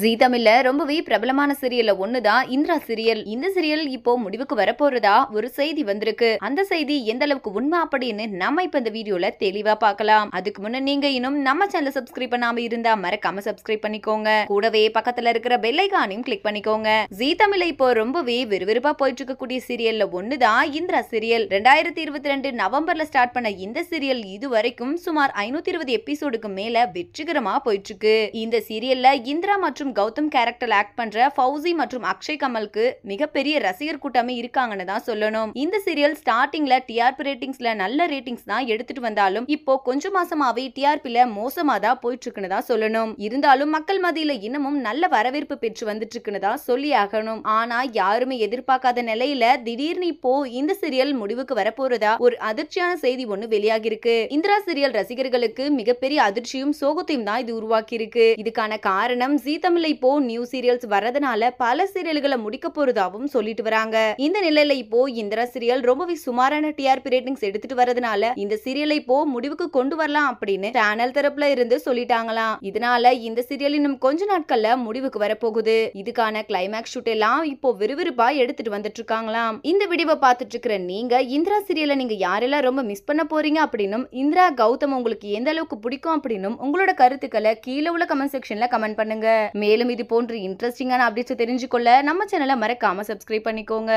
ஜீ தமிழ்ல ரொம்பவே பிரபலமான சீரியல்ல ஒண்ணுதான் இந்திரா சீரியல் இந்த சீரியல் இப்போ முடிவுக்கு வரப்போறதா ஒரு செய்தி வந்திருக்கு அந்த செய்தி எந்த அளவுக்கு உண்மை அப்படின்னு நம்ம இப்ப இந்த வீடியோல தெளிவா பார்க்கலாம் அதுக்கு முன்ன நீங்க இன்னும் நம்ம சேனல் சப்ஸ்கிரைப் பண்ணாம இருந்தா மறக்காம சப்ஸ்கிரைப் பண்ணிக்கோங்க கூடவே பக்கத்துல இருக்கிற பெல்லைக்கானையும் கிளிக் பண்ணிக்கோங்க ஜீ தமிழ்ல இப்போ ரொம்பவே விறுவிறுப்பா போயிட்டு இருக்கக்கூடிய சீரியல்ல ஒண்ணுதான் இந்திரா சீரியல் ரெண்டாயிரத்தி இருபத்தி ரெண்டு நவம்பர்ல ஸ்டார்ட் பண்ண இந்த சீரியல் இதுவரைக்கும் சுமார் ஐநூத்தி இருபது எபிசோடுக்கு மேல வெற்றிகரமா போயிட்டு இருக்கு இந்த சீரியல்ல இந்திரா மற்றும் மற்றும் கௌதம் கேரக்டர் ஆக்ட் பண்ற ஃபவுசி மற்றும் அக்ஷய் கமலுக்கு மிகப்பெரிய ரசிகர் கூட்டமே இருக்காங்கன்னு தான் சொல்லணும் இந்த சீரியல் ஸ்டார்டிங்ல டிஆர்பி ரேட்டிங்ஸ்ல நல்ல ரேட்டிங்ஸ் தான் எடுத்துட்டு வந்தாலும் இப்போ கொஞ்ச மாசமாவே டிஆர்பில மோசமா தான் போயிட்டு இருக்குன்னு தான் சொல்லணும் இருந்தாலும் மக்கள் மத்தியில இன்னமும் நல்ல வரவேற்பு பெற்று வந்துட்டு இருக்குன்னு தான் சொல்லி ஆகணும் ஆனா யாருமே எதிர்பார்க்காத நிலையில திடீர்னு இப்போ இந்த சீரியல் முடிவுக்கு வரப்போறதா ஒரு அதிர்ச்சியான செய்தி ஒண்ணு வெளியாகி இருக்கு இந்திரா சீரியல் ரசிகர்களுக்கு மிகப்பெரிய அதிர்ச்சியும் சோகத்தையும் தான் இது உருவாக்கி இருக்கு இதுக்கான காரணம் சீதா தமிழ்ல இப்போ நியூ சீரியல்ஸ் வர்றதுனால பல சீரியல்களை முடிக்க போறதாவும் சொல்லிட்டு வராங்க இந்த நிலையில இப்போ இந்திரா சீரியல் ரொம்பவே சுமாரான டிஆர்பி ரேட்டிங்ஸ் எடுத்துட்டு வரதுனால இந்த சீரியலை இப்போ முடிவுக்கு கொண்டு வரலாம் அப்படின்னு சேனல் தரப்புல இருந்து சொல்லிட்டாங்களாம் இதனால இந்த சீரியல் இன்னும் கொஞ்ச நாட்கள்ல முடிவுக்கு வரப்போகுது இதுக்கான கிளைமேக்ஸ் ஷூட் எல்லாம் இப்போ விறுவிறுப்பா எடுத்துட்டு வந்துட்டு இருக்காங்களாம் இந்த வீடியோவை பார்த்துட்டு இருக்கிற நீங்க இந்திரா சீரியலை நீங்க யாரெல்லாம் ரொம்ப மிஸ் பண்ண போறீங்க அப்படின்னும் இந்திரா கௌதம் உங்களுக்கு எந்த அளவுக்கு பிடிக்கும் அப்படின்னும் உங்களோட கருத்துக்களை கீழே உள்ள கமெண்ட் செக்ஷன்ல கமெண்ட் பண்ணுங்க மேலும் இது போன்ற இன்ட்ரெஸ்டிங்கான அப்டேட்ஸ் தெரிஞ்சுக்கொள்ள நம்ம சேனலை மறக்காம சப்ஸ்கிரைப் பண்ணிக்கோங்க